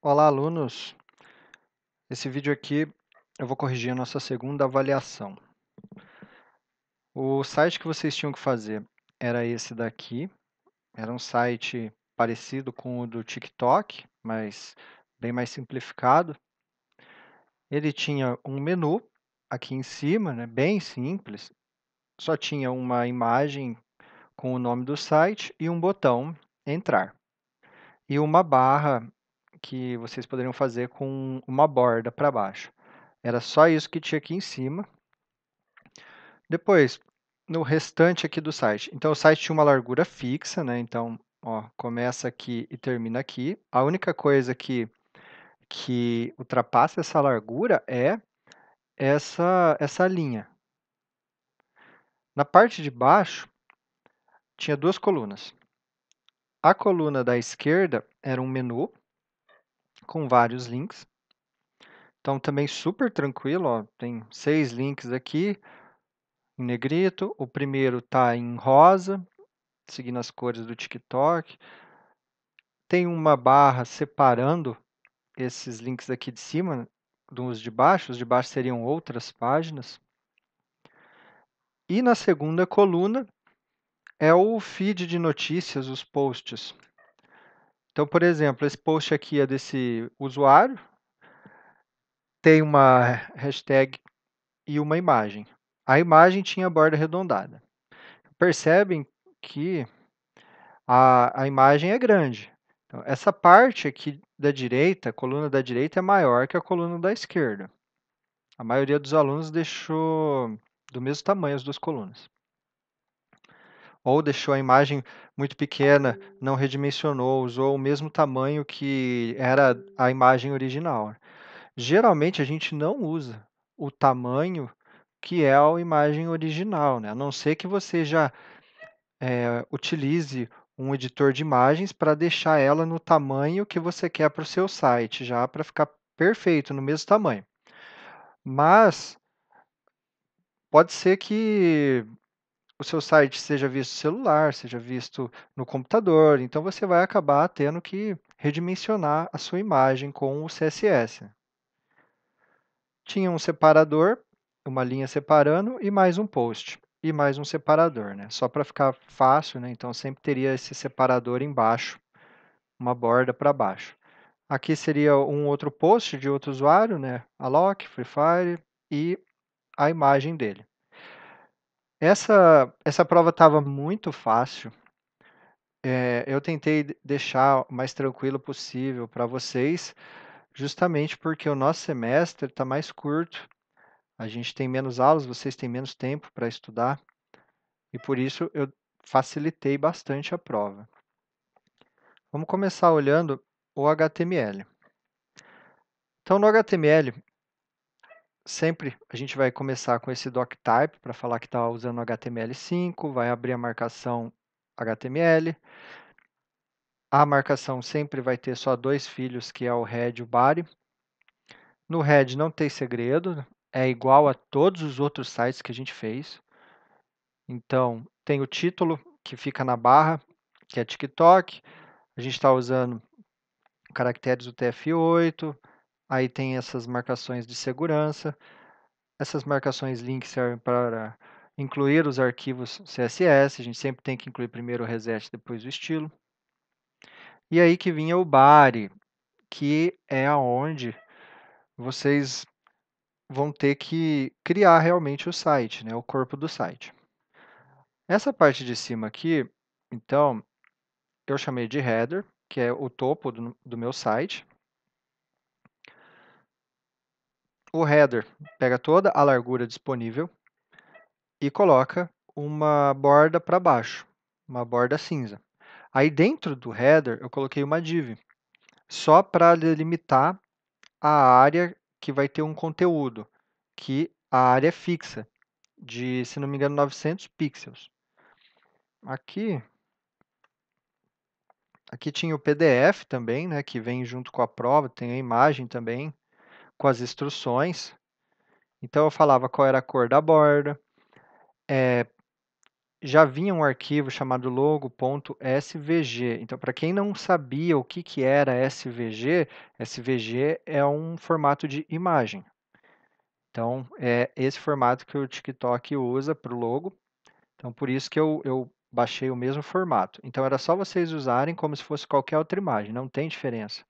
Olá, alunos! Esse vídeo aqui eu vou corrigir a nossa segunda avaliação. O site que vocês tinham que fazer era esse daqui. Era um site parecido com o do TikTok, mas bem mais simplificado. Ele tinha um menu aqui em cima, né, bem simples. Só tinha uma imagem com o nome do site e um botão entrar. E uma barra que vocês poderiam fazer com uma borda para baixo. Era só isso que tinha aqui em cima. Depois, no restante aqui do site. Então, o site tinha uma largura fixa, né? Então, ó, começa aqui e termina aqui. A única coisa que, que ultrapassa essa largura é essa, essa linha. Na parte de baixo, tinha duas colunas. A coluna da esquerda era um menu, com vários links. Então também super tranquilo, ó, tem seis links aqui em negrito, o primeiro está em rosa, seguindo as cores do TikTok. Tem uma barra separando esses links aqui de cima dos de baixo, os de baixo seriam outras páginas. E na segunda coluna é o feed de notícias, os posts. Então, por exemplo, esse post aqui é desse usuário, tem uma hashtag e uma imagem. A imagem tinha borda arredondada. Percebem que a, a imagem é grande. Então, essa parte aqui da direita, a coluna da direita é maior que a coluna da esquerda. A maioria dos alunos deixou do mesmo tamanho as duas colunas ou deixou a imagem muito pequena, uhum. não redimensionou, usou o mesmo tamanho que era a imagem original. Geralmente a gente não usa o tamanho que é a imagem original, né? a não ser que você já é, utilize um editor de imagens para deixar ela no tamanho que você quer para o seu site, já para ficar perfeito, no mesmo tamanho. Mas pode ser que o seu site seja visto celular, seja visto no computador. Então você vai acabar tendo que redimensionar a sua imagem com o CSS. Tinha um separador, uma linha separando e mais um post e mais um separador, né? Só para ficar fácil, né? Então sempre teria esse separador embaixo, uma borda para baixo. Aqui seria um outro post de outro usuário, né? Alok, Free Fire e a imagem dele. Essa, essa prova estava muito fácil. É, eu tentei deixar o mais tranquilo possível para vocês, justamente porque o nosso semestre está mais curto. A gente tem menos aulas, vocês têm menos tempo para estudar. E por isso eu facilitei bastante a prova. Vamos começar olhando o HTML. Então, no HTML, sempre a gente vai começar com esse doctype para falar que está usando HTML5, vai abrir a marcação HTML. A marcação sempre vai ter só dois filhos, que é o head e o body. No head não tem segredo, é igual a todos os outros sites que a gente fez. Então, tem o título que fica na barra, que é TikTok. A gente está usando caracteres UTF-8, Aí tem essas marcações de segurança. Essas marcações link servem para incluir os arquivos CSS, a gente sempre tem que incluir primeiro o reset, depois o estilo. E aí que vinha o body, que é aonde vocês vão ter que criar realmente o site, né, o corpo do site. Essa parte de cima aqui, então, eu chamei de header, que é o topo do, do meu site. o header pega toda a largura disponível e coloca uma borda para baixo, uma borda cinza. Aí dentro do header eu coloquei uma div, só para delimitar a área que vai ter um conteúdo, que a área fixa, de, se não me engano, 900 pixels. Aqui, aqui tinha o PDF também, né, que vem junto com a prova, tem a imagem também, com as instruções. Então eu falava qual era a cor da borda. É, já vinha um arquivo chamado logo.svg. Então, para quem não sabia o que, que era SVG, SVG é um formato de imagem. Então, é esse formato que o TikTok usa para o logo. Então, por isso que eu, eu baixei o mesmo formato. Então, era só vocês usarem como se fosse qualquer outra imagem, não tem diferença.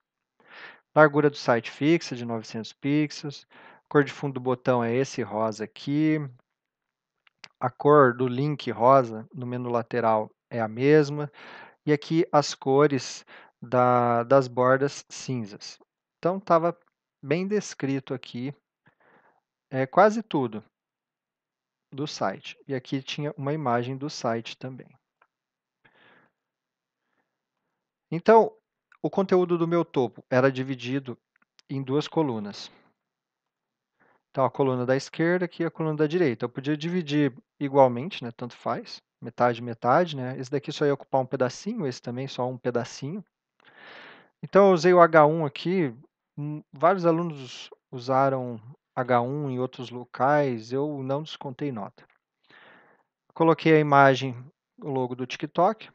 Largura do site fixa de 900 pixels. Cor de fundo do botão é esse rosa aqui. A cor do link rosa no menu lateral é a mesma. E aqui as cores da, das bordas cinzas. Então estava bem descrito aqui é, quase tudo do site. E aqui tinha uma imagem do site também. Então, o conteúdo do meu topo era dividido em duas colunas. Então, a coluna da esquerda aqui e a coluna da direita. Eu podia dividir igualmente, né? tanto faz, metade, metade. Né? Esse daqui só ia ocupar um pedacinho, esse também só um pedacinho. Então, eu usei o H1 aqui. Hum, vários alunos usaram H1 em outros locais, eu não descontei nota. Coloquei a imagem, o logo do TikTok.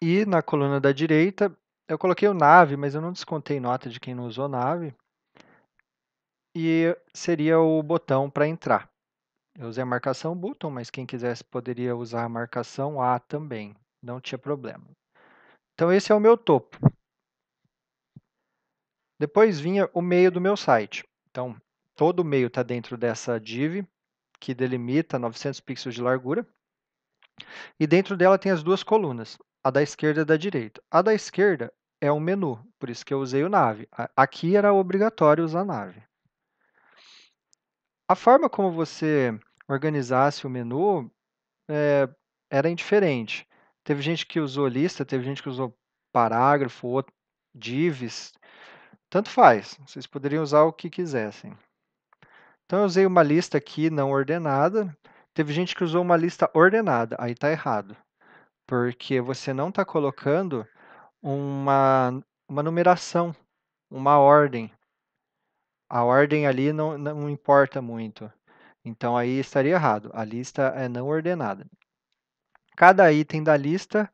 E na coluna da direita, eu coloquei o nave, mas eu não descontei nota de quem não usou nave. E seria o botão para entrar. Eu usei a marcação button, mas quem quisesse poderia usar a marcação A também, não tinha problema. Então esse é o meu topo. Depois vinha o meio do meu site. Então todo o meio está dentro dessa div que delimita 900 pixels de largura. E dentro dela tem as duas colunas a da esquerda e é da direita. A da esquerda é um menu, por isso que eu usei o nave. Aqui era obrigatório usar nave. A forma como você organizasse o menu é, era indiferente. Teve gente que usou lista, teve gente que usou parágrafo, outro, divs, tanto faz. Vocês poderiam usar o que quisessem. Então, eu usei uma lista aqui não ordenada. Teve gente que usou uma lista ordenada, aí está errado porque você não está colocando uma, uma numeração, uma ordem. A ordem ali não, não importa muito. Então aí estaria errado. A lista é não ordenada. Cada item da lista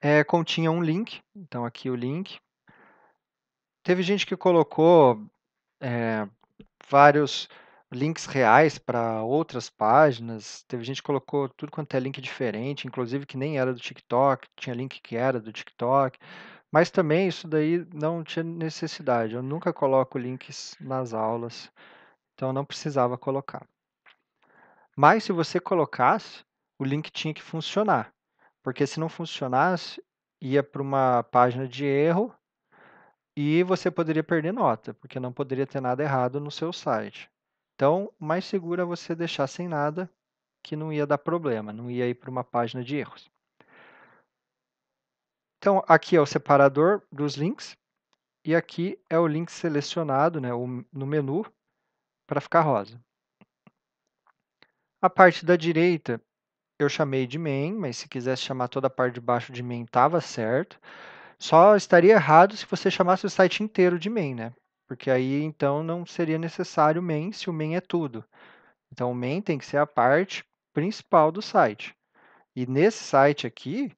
é, continha um link. Então aqui o link. Teve gente que colocou é, vários links reais para outras páginas. Teve gente que colocou tudo quanto é link diferente, inclusive que nem era do TikTok, tinha link que era do TikTok. Mas também isso daí não tinha necessidade. Eu nunca coloco links nas aulas, então não precisava colocar. Mas se você colocasse, o link tinha que funcionar. Porque se não funcionasse, ia para uma página de erro e você poderia perder nota, porque não poderia ter nada errado no seu site. Então, mais seguro é você deixar sem nada, que não ia dar problema, não ia ir para uma página de erros. Então, aqui é o separador dos links e aqui é o link selecionado né, no menu para ficar rosa. A parte da direita eu chamei de main, mas se quisesse chamar toda a parte de baixo de main estava certo. Só estaria errado se você chamasse o site inteiro de main, né? Porque aí então não seria necessário o main se o main é tudo. Então o main tem que ser a parte principal do site. E nesse site aqui,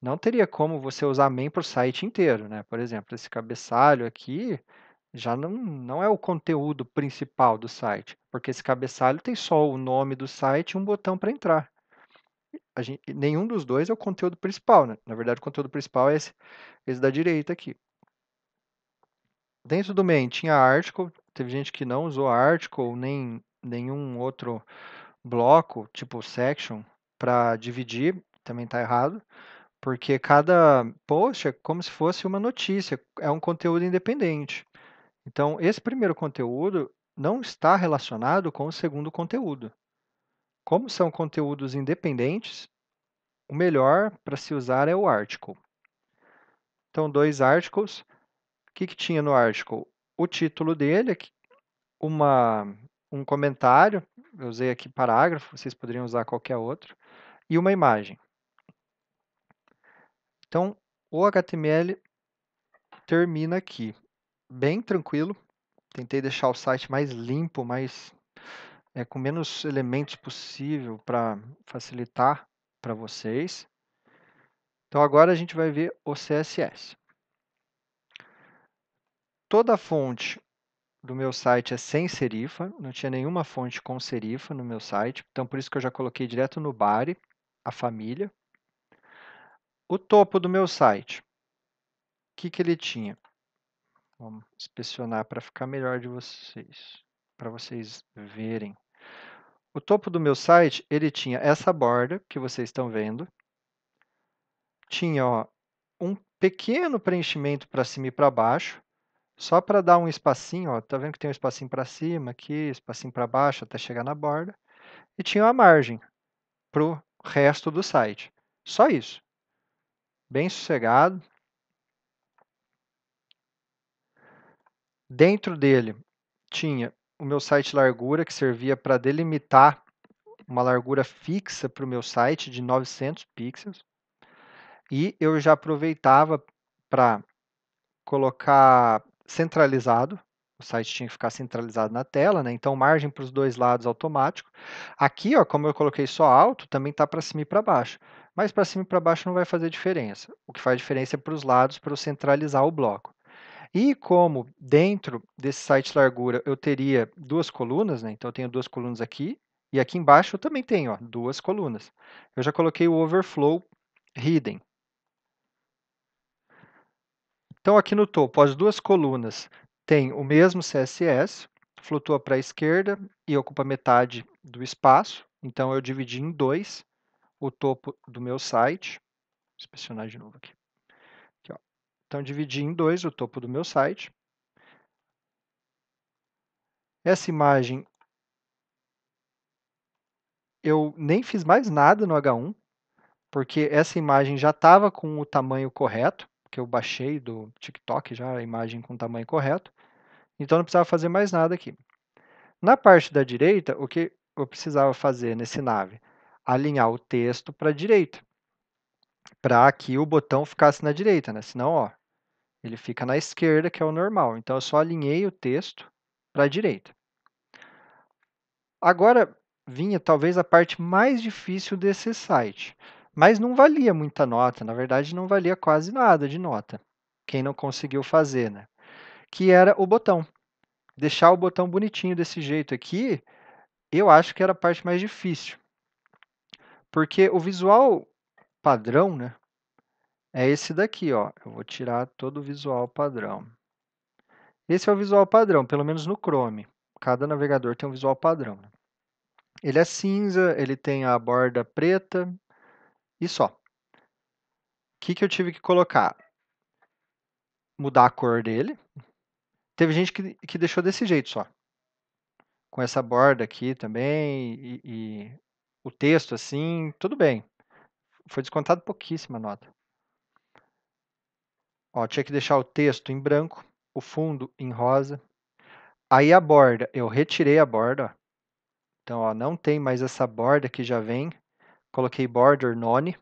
não teria como você usar main para o site inteiro, né? Por exemplo, esse cabeçalho aqui já não, não é o conteúdo principal do site, porque esse cabeçalho tem só o nome do site e um botão para entrar. Gente, nenhum dos dois é o conteúdo principal, né? Na verdade, o conteúdo principal é esse, esse da direita aqui dentro do main tinha article, teve gente que não usou article nem nenhum outro bloco, tipo section, para dividir, também está errado, porque cada post é como se fosse uma notícia, é um conteúdo independente. Então, esse primeiro conteúdo não está relacionado com o segundo conteúdo. Como são conteúdos independentes, o melhor para se usar é o article. Então, dois articles que, que tinha no article? O título dele, é uma, um comentário, eu usei aqui parágrafo, vocês poderiam usar qualquer outro, e uma imagem. Então, o HTML termina aqui. Bem tranquilo. Tentei deixar o site mais limpo, mais é, com menos elementos possível para facilitar para vocês. Então agora a gente vai ver o CSS toda a fonte do meu site é sem serifa, não tinha nenhuma fonte com serifa no meu site, então por isso que eu já coloquei direto no Bari a família. O topo do meu site, o que, que ele tinha? Vamos inspecionar para ficar melhor de vocês, para vocês verem. O topo do meu site, ele tinha essa borda que vocês estão vendo, tinha ó, um pequeno preenchimento para cima e para baixo, só para dar um espacinho, ó, tá vendo que tem um espacinho para cima aqui, espacinho para baixo até chegar na borda, e tinha uma margem para o resto do site. Só isso. Bem sossegado. Dentro dele tinha o meu site largura, que servia para delimitar uma largura fixa para o meu site de 900 pixels. E eu já aproveitava para colocar centralizado, o site tinha que ficar centralizado na tela, né? Então, margem para os dois lados automático. Aqui, ó, como eu coloquei só alto, também está para cima e para baixo. Mas para cima e para baixo não vai fazer diferença. O que faz diferença é para os lados, para eu centralizar o bloco. E como dentro desse site largura eu teria duas colunas, né? Então, eu tenho duas colunas aqui. E aqui embaixo eu também tenho ó, duas colunas. Eu já coloquei o overflow hidden. Então, aqui no topo, as duas colunas têm o mesmo CSS, flutua para a esquerda e ocupa metade do espaço. Então, eu dividi em dois o topo do meu site. Vou inspecionar de novo aqui. aqui ó. Então, dividi em dois o topo do meu site. Essa imagem eu nem fiz mais nada no H1, porque essa imagem já estava com o tamanho correto que eu baixei do TikTok já a imagem com o tamanho correto. Então não precisava fazer mais nada aqui. Na parte da direita, o que eu precisava fazer nesse nave? Alinhar o texto para a direita, para que o botão ficasse na direita, né? Senão, ó, ele fica na esquerda, que é o normal. Então eu só alinhei o texto para a direita. Agora vinha talvez a parte mais difícil desse site. Mas não valia muita nota, na verdade não valia quase nada de nota. Quem não conseguiu fazer, né? Que era o botão. Deixar o botão bonitinho desse jeito aqui, eu acho que era a parte mais difícil. Porque o visual padrão, né? É esse daqui, ó. Eu vou tirar todo o visual padrão. Esse é o visual padrão, pelo menos no Chrome. Cada navegador tem um visual padrão. Né? Ele é cinza, ele tem a borda preta, e só. O que, que eu tive que colocar? Mudar a cor dele. Teve gente que, que deixou desse jeito só. Com essa borda aqui também e, e o texto assim, tudo bem. Foi descontado pouquíssima nota. Ó, tinha que deixar o texto em branco, o fundo em rosa. Aí a borda, eu retirei a borda. Ó. Então, ó, não tem mais essa borda que já vem Coloquei border none.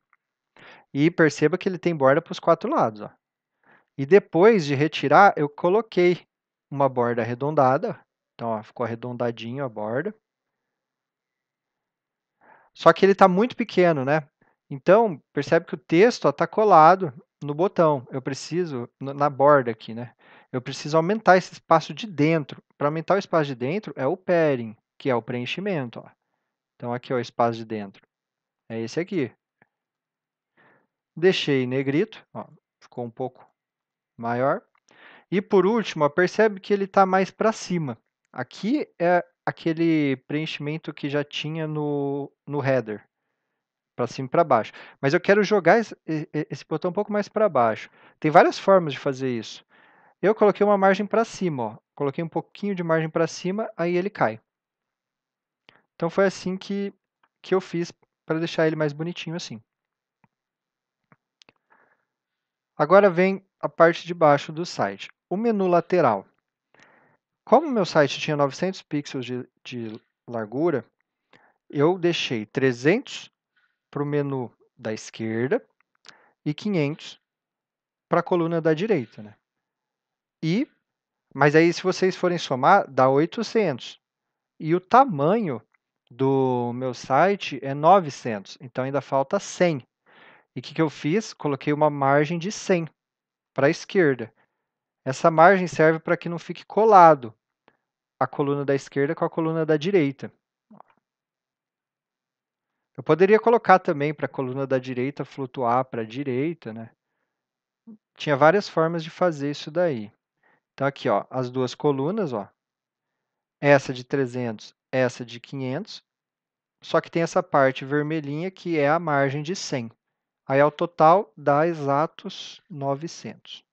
E perceba que ele tem borda para os quatro lados. Ó. E depois de retirar, eu coloquei uma borda arredondada. Então, ó, ficou arredondadinho a borda. Só que ele está muito pequeno, né? Então, percebe que o texto está colado no botão. Eu preciso, na borda aqui, né? Eu preciso aumentar esse espaço de dentro. Para aumentar o espaço de dentro, é o padding, que é o preenchimento. Ó. Então, aqui é o espaço de dentro. É esse aqui. Deixei negrito, ó, ficou um pouco maior. E por último, ó, percebe que ele está mais para cima. Aqui é aquele preenchimento que já tinha no, no header, para cima e para baixo. Mas eu quero jogar esse, esse botão um pouco mais para baixo. Tem várias formas de fazer isso. Eu coloquei uma margem para cima, ó. coloquei um pouquinho de margem para cima, aí ele cai. Então foi assim que, que eu fiz para deixar ele mais bonitinho assim. Agora vem a parte de baixo do site, o menu lateral. Como meu site tinha 900 pixels de, de largura, eu deixei 300 para o menu da esquerda e 500 para a coluna da direita. Né? E, mas aí, se vocês forem somar, dá 800. E o tamanho do meu site é 900, então ainda falta 100. E o que, que eu fiz? Coloquei uma margem de 100 para a esquerda. Essa margem serve para que não fique colado a coluna da esquerda com a coluna da direita. Eu poderia colocar também para a coluna da direita flutuar para a direita, né? Tinha várias formas de fazer isso daí. Então aqui, ó, as duas colunas, ó, essa de 300 essa de 500, só que tem essa parte vermelhinha que é a margem de 100. Aí, ao total, dá exatos 900.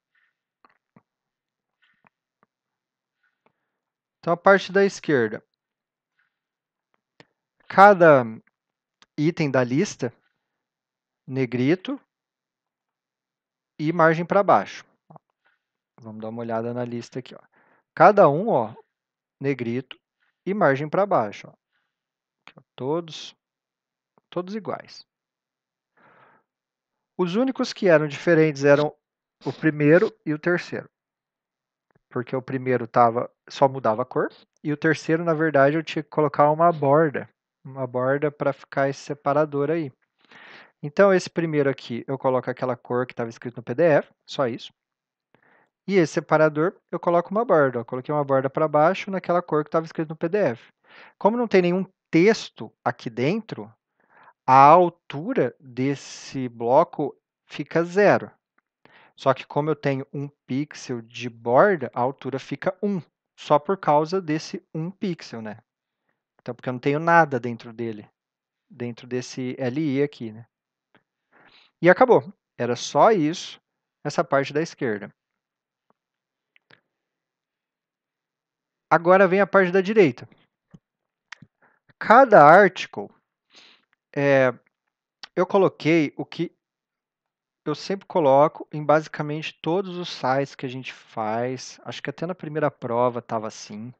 Então, a parte da esquerda. Cada item da lista, negrito e margem para baixo. Vamos dar uma olhada na lista aqui. Ó. Cada um, ó, negrito, e margem para baixo. Ó. Todos, todos iguais. Os únicos que eram diferentes eram o primeiro e o terceiro. Porque o primeiro tava, só mudava a cor. E o terceiro, na verdade, eu tinha que colocar uma borda. Uma borda para ficar esse separador aí. Então, esse primeiro aqui, eu coloco aquela cor que estava escrito no PDF, só isso. E esse separador eu coloco uma borda. Eu coloquei uma borda para baixo naquela cor que estava escrito no PDF. Como não tem nenhum texto aqui dentro, a altura desse bloco fica zero. Só que como eu tenho um pixel de borda, a altura fica 1, só por causa desse 1 pixel, né? Então, porque eu não tenho nada dentro dele, dentro desse LI aqui, né? E acabou. Era só isso, essa parte da esquerda. Agora vem a parte da direita. Cada article, é, eu coloquei o que eu sempre coloco em basicamente todos os sites que a gente faz. Acho que até na primeira prova estava assim,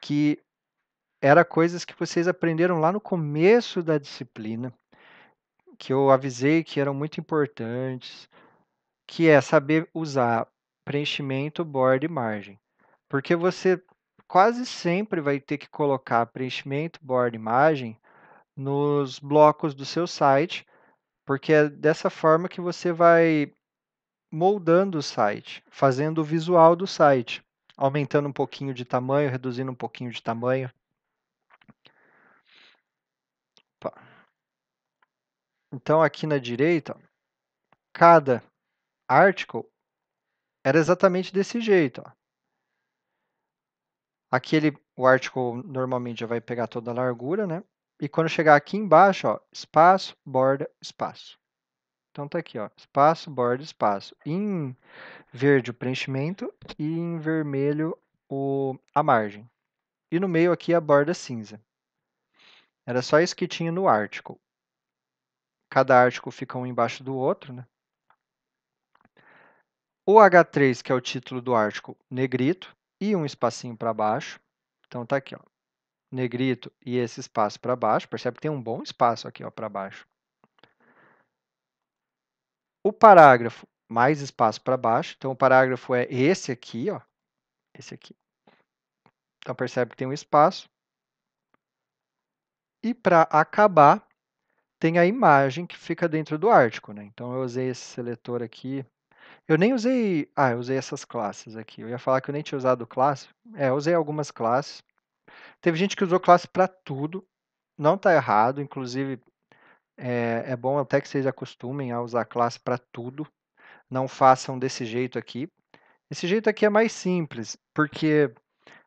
que era coisas que vocês aprenderam lá no começo da disciplina, que eu avisei que eram muito importantes, que é saber usar preenchimento, borda e margem. Porque você quase sempre vai ter que colocar preenchimento, borda, imagem nos blocos do seu site, porque é dessa forma que você vai moldando o site, fazendo o visual do site, aumentando um pouquinho de tamanho, reduzindo um pouquinho de tamanho. Então aqui na direita, cada article era exatamente desse jeito. Ó. Aqui ele, o article normalmente já vai pegar toda a largura, né? E quando chegar aqui embaixo, ó, espaço, borda, espaço. Então tá aqui, ó, espaço, borda, espaço. Em verde o preenchimento e em vermelho o, a margem. E no meio aqui a borda cinza. Era só isso que tinha no article. Cada article fica um embaixo do outro, né? O H3, que é o título do article, negrito e um espacinho para baixo. Então tá aqui, ó. Negrito e esse espaço para baixo. Percebe que tem um bom espaço aqui, ó, para baixo. O parágrafo mais espaço para baixo. Então o parágrafo é esse aqui, ó. Esse aqui. Então percebe que tem um espaço. E para acabar, tem a imagem que fica dentro do Ártico. Né? Então, eu usei esse seletor aqui eu nem usei. Ah, eu usei essas classes aqui. Eu ia falar que eu nem tinha usado classe. É, eu usei algumas classes. Teve gente que usou classe para tudo. Não está errado. Inclusive, é, é bom até que vocês acostumem a usar classe para tudo. Não façam desse jeito aqui. Esse jeito aqui é mais simples, porque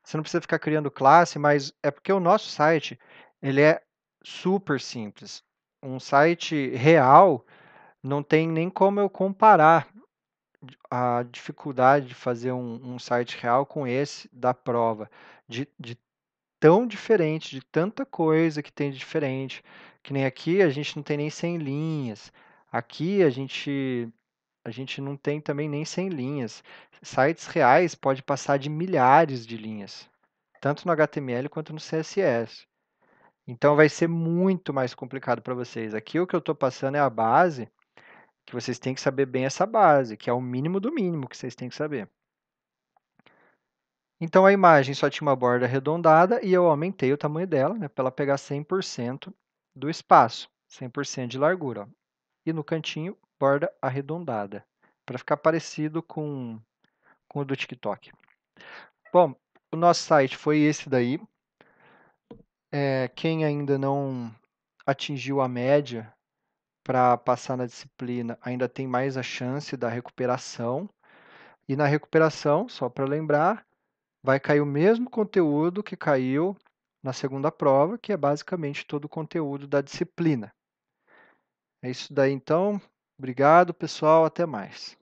você não precisa ficar criando classe, mas é porque o nosso site ele é super simples. Um site real não tem nem como eu comparar a dificuldade de fazer um, um site real com esse da prova, de, de tão diferente, de tanta coisa que tem de diferente, que nem aqui a gente não tem nem 100 linhas, aqui a gente a gente não tem também nem 100 linhas. Sites reais pode passar de milhares de linhas, tanto no HTML quanto no CSS. Então vai ser muito mais complicado para vocês. Aqui o que eu estou passando é a base que vocês têm que saber bem essa base, que é o mínimo do mínimo que vocês têm que saber. Então a imagem só tinha uma borda arredondada e eu aumentei o tamanho dela né, para ela pegar 100% do espaço, 100% de largura. Ó. E no cantinho, borda arredondada, para ficar parecido com, com o do TikTok. Bom, o nosso site foi esse daí. É, quem ainda não atingiu a média para passar na disciplina ainda tem mais a chance da recuperação. E na recuperação, só para lembrar, vai cair o mesmo conteúdo que caiu na segunda prova, que é basicamente todo o conteúdo da disciplina. É isso daí então. Obrigado, pessoal. Até mais.